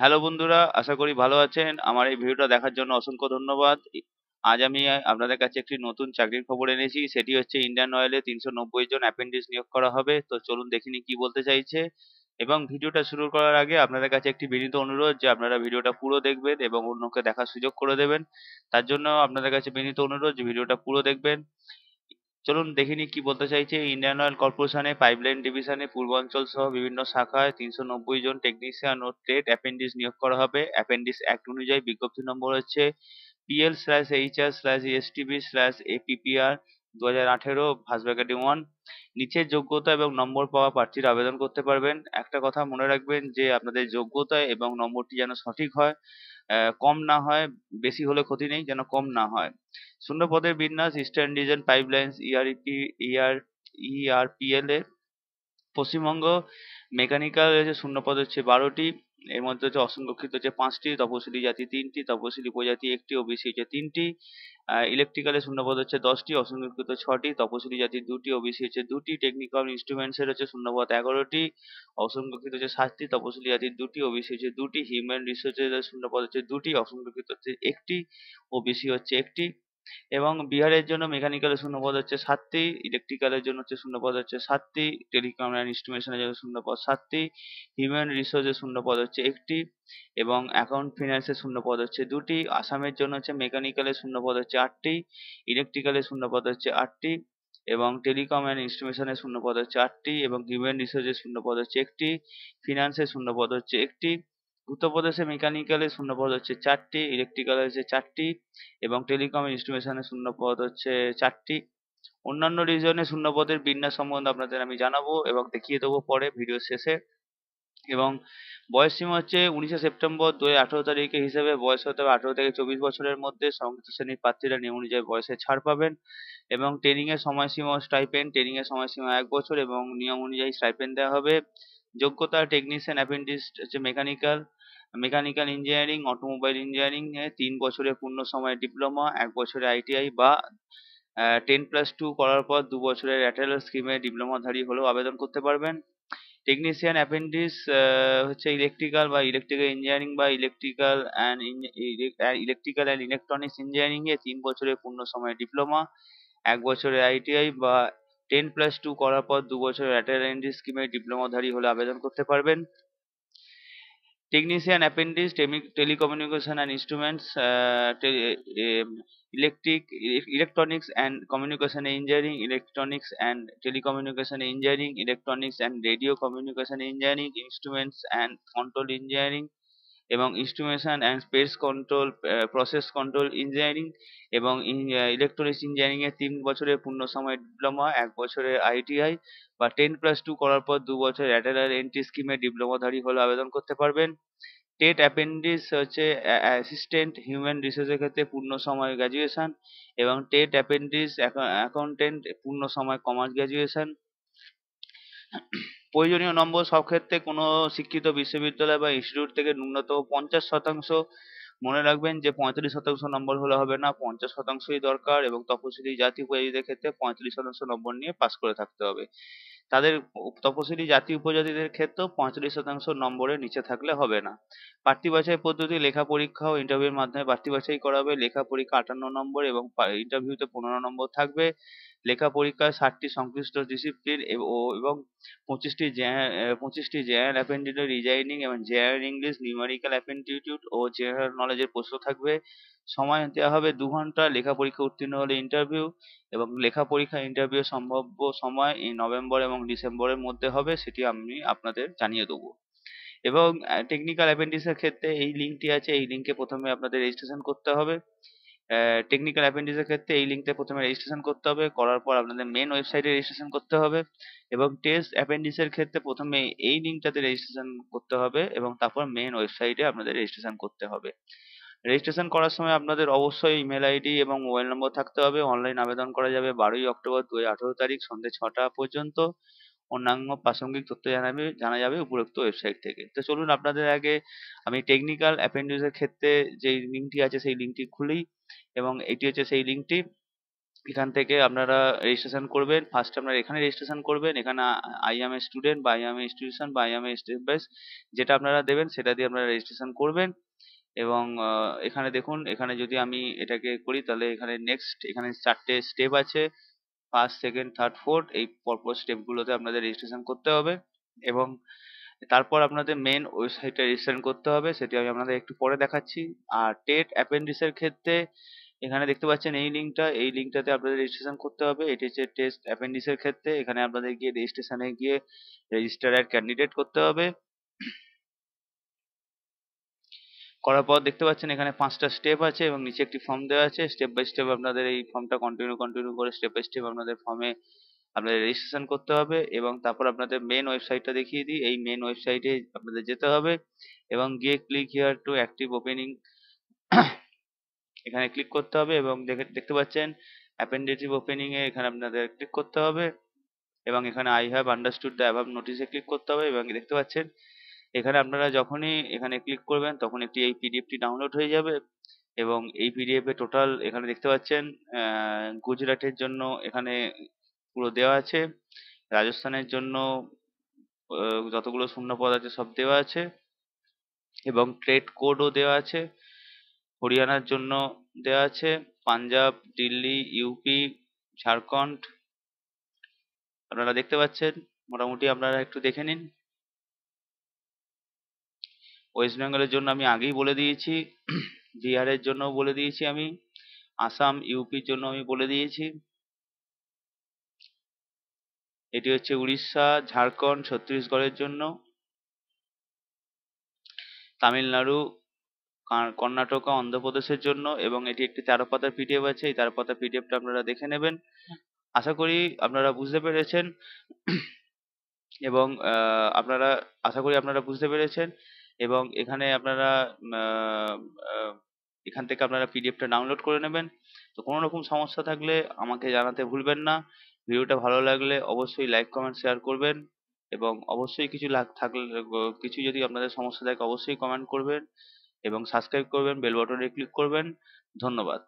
hello বন্ধুরা আশা করি ভালো আছেন আমার এই ভিডিওটা দেখার জন্য অসংখ্য ধন্যবাদ আজ আমি আপনাদের কাছে একটি নতুন চাকরির খবর এনেছি সেটি হচ্ছে ইন্ডিয়ান অয়েলে তিনশো নব্বই জন অ্যাপেন্ডিক্স নিয়োগ করা হবে তো চলুন দেখিনি কি বলতে চাইছে এবং ভিডিওটা শুরু করার আগে আপনাদের কাছে একটি বিনীত অনুরোধ যে আপনারা ভিডিওটা পুরো দেখবেন এবং অন্যকে দেখার সুযোগ করে দেবেন তার জন্য আপনাদের কাছে বিনীত অনুরোধ যে ভিডিওটা পুরো দেখবেন চলুন দেখিনি কি বলতে চাইছে ইন্ডিয়ান অয়েল কর্পোরেশনে পাইপলাইন ডিভিশনে পূর্বাঞ্চল সহ বিভিন্ন শাখায় তিনশো নব্বই জন টেকনিশিয়ান ও ট্রেড অ্যাপেন্ডিস নিয়োগ করা হবে অ্যাপেন্ডিস অ্যাক্ট অনুযায়ী বিজ্ঞপ্তি নম্বর হচ্ছে PL slash R slash TV slash APPR দু হাজার আঠেরো ভাস ওয়ান নিচের যোগ্যতা এবং নম্বর পাওয়া প্রার্থীর আবেদন করতে পারবেন একটা কথা মনে রাখবেন যে আপনাদের যোগ্যতা এবং নম্বরটি যেন সঠিক হয় কম না হয় বেশি হলে ক্ষতি নেই যেন কম না হয় শূন্য পদের বিন্যাস eastern design pipelines ERP ER ERPL এ পশ্চিমবঙ্গ মেকানিক্যাল শূন্য পদ হচ্ছে বারোটি এর মধ্যে হচ্ছে অসংরক্ষিত হচ্ছে পাঁচটি তপশিলি জাতি তিনটি তপশিলি প্রজাতি একটি ওবিসি হচ্ছে তিনটি ইলেকট্রিক্যালের শূন্যপদ হচ্ছে দশটি অসংরক্ষিত ছটি তপশিলি জাতি দুটি ও বিসি হচ্ছে দুটি টেকনিক্যাল ইনস্ট্রুমেন্টসের হচ্ছে শূন্যপদ এগারোটি অসংরক্ষিত হচ্ছে সাতটি তপশিলি জাতির দুটি ওবিসি হচ্ছে দুটি হিউম্যান রিসোর্সের শূন্যপদ হচ্ছে দুটি অসংরক্ষিত হচ্ছে একটি ও বিসি হচ্ছে একটি এবং বিহারের জন্য মেকানিক্যাল শূন্য পদ হচ্ছে সাতটি ইলেকট্রিক্যালের জন্য হচ্ছে শূন্য পদ হচ্ছে সাতটি টেলিকম অ্যান্ড এর জন্য শূন্য পদ সাতটি হিউম্যান রিসোর্সের পদ হচ্ছে একটি এবং অ্যাকাউন্ট ফিনান্সের পদ হচ্ছে দুটি আসামের জন্য হচ্ছে মেকানিক্যালের পদ হচ্ছে আটটি ইলেকট্রিক্যালের পদ হচ্ছে আটটি এবং টেলিকম অ্যান্ড শূন্য পদ হচ্ছে আটটি এবং হিউম্যান রিসোর্সের পদ হচ্ছে একটি ফিনান্সের পদ হচ্ছে একটি উত্তরপ্রদেশে মেকানিক্যালে শূন্যপদ হচ্ছে চারটি ইলেকট্রিক্যালে হচ্ছে চারটি এবং টেলিকম শূন্য শূন্যপদ হচ্ছে চারটি অন্যান্য রিজনে শূন্যপদের বিন্যাস সম্বন্ধে আপনাদের আমি জানাবো এবং দেখিয়ে দেবো পরে ভিডিও শেষে এবং বয়স সীমা হচ্ছে উনিশে সেপ্টেম্বর দু আঠারো তারিখে হিসেবে বয়স হতে হবে আঠারো থেকে চব্বিশ বছরের মধ্যে সংযুক্ত শ্রেণীর প্রার্থীরা নিয়ম অনুযায়ী বয়সে ছাড় পাবেন এবং ট্রেনিং এর সময়সীমা স্টাইপেন্ড ট্রেনিং এর সময়সীমা এক বছর এবং নিয়ম অনুযায়ী স্টাইপেন্ড দেওয়া হবে যোগ্যতা টেকনিশিয়ান অ্যাপেন্ডিস হচ্ছে mechanical mechanical engineering automobile engineering এ তিন বছরের পূর্ণ সময় ডিপ্লোমা এক বছরে আইটিআই বা টেন প্লাস টু করার পর দু বছরের অ্যাটেল স্কিমে ডিপ্লোমাধারী হলেও আবেদন করতে পারবেন টেকনিশিয়ান অ্যাপেন্ডিস হচ্ছে ইলেকট্রিক্যাল বা ইলেকট্রিক্যাল ইঞ্জিনিয়ারিং বা electrical and electrical and electronics engineering এ তিন বছরের পূর্ণ সময় ডিপ্লোমা এক বছরের আইটিআই বা টেন প্লাস টু করার পর দু বছরের অ্যাটারেন্ডি স্কিমে ডিপ্লোমাধারী হলে আবেদন করতে পারবেন technician apprentice telecommunication and instruments uh, tele, um, electric electronics and communication engineering electronics and telecommunication engineering electronics and radio communication engineering instruments and control engineering এবং instrumentation and space control process control engineering এবং electronics engineering এর তিন বছরের পূর্ণ সময় diploma এক বছরের ITI বা টেন প্লাস টু করার পর দু বছর ল্যাটারাল এন্ট্রি স্কিমে ডিপ্লোমাধারী হলে আবেদন করতে পারবেন টেট অ্যাপেন্ডিস হচ্ছে অ্যাসিস্ট্যান্ট হিউম্যান রিসোর্সের ক্ষেত্রে পূর্ণ সময় গ্র্যাজুয়েশান এবং টেট অ্যাপেন্ডিস অ্যাকাউন্টেন্ট পূর্ণ সময় কমার্স গ্র্যাজুয়েশন প্রয়োজনীয় নম্বর সব ক্ষেত্রে কোনো শিক্ষিত বিশ্ববিদ্যালয় বা ইনস্টিটিউট থেকে ন্যূনতম পঞ্চাশ শতাংশ মনে রাখবেন যে পঁয়তাল্লিশ শতাংশ নম্বর হলে হবে না পঞ্চাশ শতাংশই দরকার এবং তপশিলি জাতি উপজাতিদের ক্ষেত্রে পঁয়ত্রিশ শতাংশ নম্বর নিয়ে পাস করে থাকতে হবে তাদের তপশিলি জাতি উপজাতিদের ক্ষেত্রেও পঁয়ত্রিশ শতাংশ নম্বরের নিচে থাকলে হবে না প্রার্থী বাছাই পদ্ধতি লেখা পরীক্ষা ও ইন্টারভিউর মাধ্যমে প্রার্থী বাছাই করা হবে লেখা পরীক্ষা আটান্ন নম্বর এবং ইন্টারভিউতে পনেরো নম্বর থাকবে লেখা পরীক্ষায় ষাটটি সংশ্লিষ্ট ডিসিপ্লিন এবং পঁচিশটি পঁচিশটি জেনারেল অ্যাপেন্ডিটিউড রিজাইনিং এবং জেনারেল ইংলিশ নিউমারিক্যাল অ্যাপেন্ডিটিউড ও জেনারেল নলেজের প্রশ্ন থাকবে সময় দেওয়া হবে দু ঘন্টা লেখা পরীক্ষা উত্তীর্ণ হলে ইন্টারভিউ এবং লেখা পরীক্ষা ইন্টারভিউ সম্ভাব্য সময় এই নভেম্বর এবং ডিসেম্বরের মধ্যে হবে সেটি আমি আপনাদের জানিয়ে দেবো এবং টেকনিক্যাল অ্যাপেন্ডিক্সের ক্ষেত্রে এই লিঙ্কটি আছে এই লিঙ্কে প্রথমে আপনাদের রেজিস্ট্রেশন করতে হবে টেকনিক্যাল অ্যাপেন্ডিক্সের ক্ষেত্রে এই লিঙ্কটা প্রথমে রেজিস্ট্রেশন করতে হবে করার পর আপনাদের মেন ওয়েবসাইটে রেজিস্ট্রেশন করতে হবে এবং টেস্ট অ্যাপেন্ডিক্সের ক্ষেত্রে প্রথমে এই লিঙ্কটাতে রেজিস্ট্রেশন করতে হবে এবং তারপর মেন ওয়েবসাইটে আপনাদের রেজিস্ট্রেশন করতে হবে রেজিস্ট্রেশন করার সময় আপনাদের অবশ্যই ইমেল আইডি এবং মোবাইল নম্বর থাকতে হবে অনলাইন আবেদন করা যাবে বারোই অক্টোবর দুই আঠারো তারিখ সন্ধ্যে ছটা পর্যন্ত অন্যান্য প্রাসঙ্গিক তথ্য জানাবে জানা যাবে উপরোক্ত ওয়েবসাইট থেকে তো চলুন আপনাদের আগে আমি টেকনিক্যাল অ্যাপেন্ডিক্সের ক্ষেত্রে যে লিঙ্কটি আছে সেই লিঙ্কটি খুলেই এবং এটি হচ্ছে সেই লিঙ্কটি এখান থেকে আপনারা রেজিস্ট্রেশন করবেন ফার্স্ট আপনারা এখানে রেজিস্ট্রেশন করবেন এখানে আই এম এ স্টুডেন্ট বা আই এম এ ইনস্টিটিউশন বা I am a state base যেটা আপনারা দেবেন সেটা দিয়ে আপনারা রেজিস্ট্রেশন করবেন এবং এখানে দেখুন এখানে যদি আমি এটাকে করি তাহলে এখানে নেক্সট এখানে চারটে স্টেপ আছে ফার্স্ট সেকেন্ড থার্ড ফোর্থ এই পরপর স্টেপগুলোতে আপনাদের রেজিস্ট্রেশন করতে হবে এবং তারপর আপনাদের মেন ওয়েবসাইটে রেজিস্ট্রেশন করতে হবে সেটি আমি আপনাদের একটু পরে দেখাচ্ছি আর টেট অ্যাপেন্ডিক্সের ক্ষেত্রে এখানে দেখতে পাচ্ছেন এই লিঙ্কটা এই লিঙ্কটাতে আপনাদের রেজিস্ট্রেশন করতে হবে এটি হচ্ছে টেস্ট অ্যাপেন্ডিক্সের ক্ষেত্রে এখানে আপনাদের গিয়ে রেজিস্ট্রেশনে গিয়ে রেজিস্টার অ্যাড ক্যান্ডিডেট করতে হবে করার পর দেখতে পাচ্ছেন এখানে পাঁচটা স্টেপ আছে এবং নিচে একটি ফর্ম দেওয়া আছে স্টেপ বাই স্টেপ আপনাদের এই ফর্মটা কন্টিনিউ কন্টিনিউ করে স্টেপ বাই স্টেপ আপনাদের ফর্মে আপনাদের রেজিস্ট্রেশন করতে হবে এবং তারপর আপনাদের মেন ওয়েবসাইটটা দেখিয়ে দিই এই মেন ওয়েবসাইটে আপনাদের যেতে হবে এবং গিয়ে click here to active opening এখানে ক্লিক করতে হবে এবং দেখতে পাচ্ছেন অ্যাপেন্ডেটিভ ওপেনিং এ এখানে আপনাদের ক্লিক করতে হবে এবং এখানে I have understood the above নোটিশে ক্লিক করতে হবে এবং দেখতে পাচ্ছেন এখানে আপনারা যখনই এখানে ক্লিক করবেন তখন একটি এই পিডিএফটি ডাউনলোড হয়ে যাবে এবং এই পিডিএফে টোটাল এখানে দেখতে পাচ্ছেন গুজরাটের জন্য এখানে পুরো দেওয়া আছে রাজস্থানের জন্য যতগুলো শূন্য পদ আছে সব দেওয়া আছে এবং ট্রেড কোডও দেওয়া আছে হরিয়ানার জন্য দেওয়া আছে পাঞ্জাব দিল্লি ইউপি ঝাড়খণ্ড আপনারা দেখতে পাচ্ছেন মোটামুটি আপনারা একটু দেখে নিন ওয়েস্ট বেঙ্গলের জন্য আমি আগেই বলে দিয়েছি বিহারের জন্য বলে দিয়েছি আমি আসাম ইউপির জন্য আমি বলে দিয়েছি এটি হচ্ছে উড়িষ্যা ঝাড়খণ্ড ছত্তিশগড়ের জন্য তামিলনাড়ু কর্ণাটক অন্ধ্রপ্রদেশের জন্য এবং এটি একটি তেরো পাতার পিডিএফ আছে এই তেরো পাতার পিডিএফটা আপনারা দেখে নেবেন আশা করি আপনারা বুঝতে পেরেছেন এবং আপনারা আশা করি আপনারা বুঝতে পেরেছেন এবং এখানে আপনারা এখান থেকে আপনারা পিডিএফটা ডাউনলোড করে নেবেন তো কোনো রকম সমস্যা থাকলে আমাকে জানাতে ভুলবেন না ভিডিওটা ভালো লাগলে অবশ্যই লাইক কমেন্ট শেয়ার করবেন এবং অবশ্যই কিছু লাগ থাকলে কিছু যদি আপনাদের সমস্যা থাকে অবশ্যই কমেন্ট করবেন এবং সাবস্ক্রাইব করবেন বেল বাটনে ক্লিক করবেন ধন্যবাদ